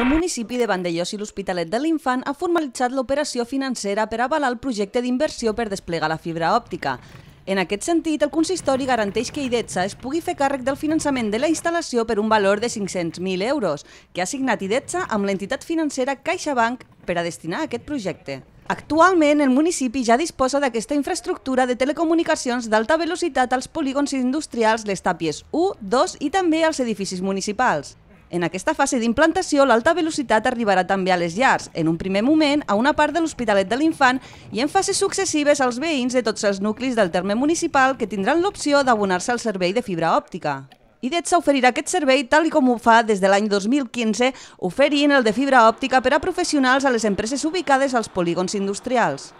El municipi de Vandellós i l'Hospitalet de l'Infant ha formalitzat l'operació financera per avalar el projecte d'inversió per desplegar la fibra òptica. En aquest sentit, el consistori garanteix que IDETSA es pugui fer càrrec del finançament de la instal·lació per un valor de 500.000 euros, que ha signat IDETSA amb l'entitat financera CaixaBank per a destinar a aquest projecte. Actualment, el municipi ja disposa d'aquesta infraestructura de telecomunicacions d'alta velocitat als polígons industrials, les tàpies 1, 2 i també als edificis municipals. En aquesta fase d'implantació, l'alta velocitat arribarà també a les llars, en un primer moment a una part de l'Hospitalet de l'Infant i en fases successives als veïns de tots els nuclis del terme municipal que tindran l'opció d'abonar-se al servei de fibra òptica. IDET s'oferirà aquest servei tal i com ho fa des de l'any 2015, oferint el de fibra òptica per a professionals a les empreses ubicades als polígons industrials.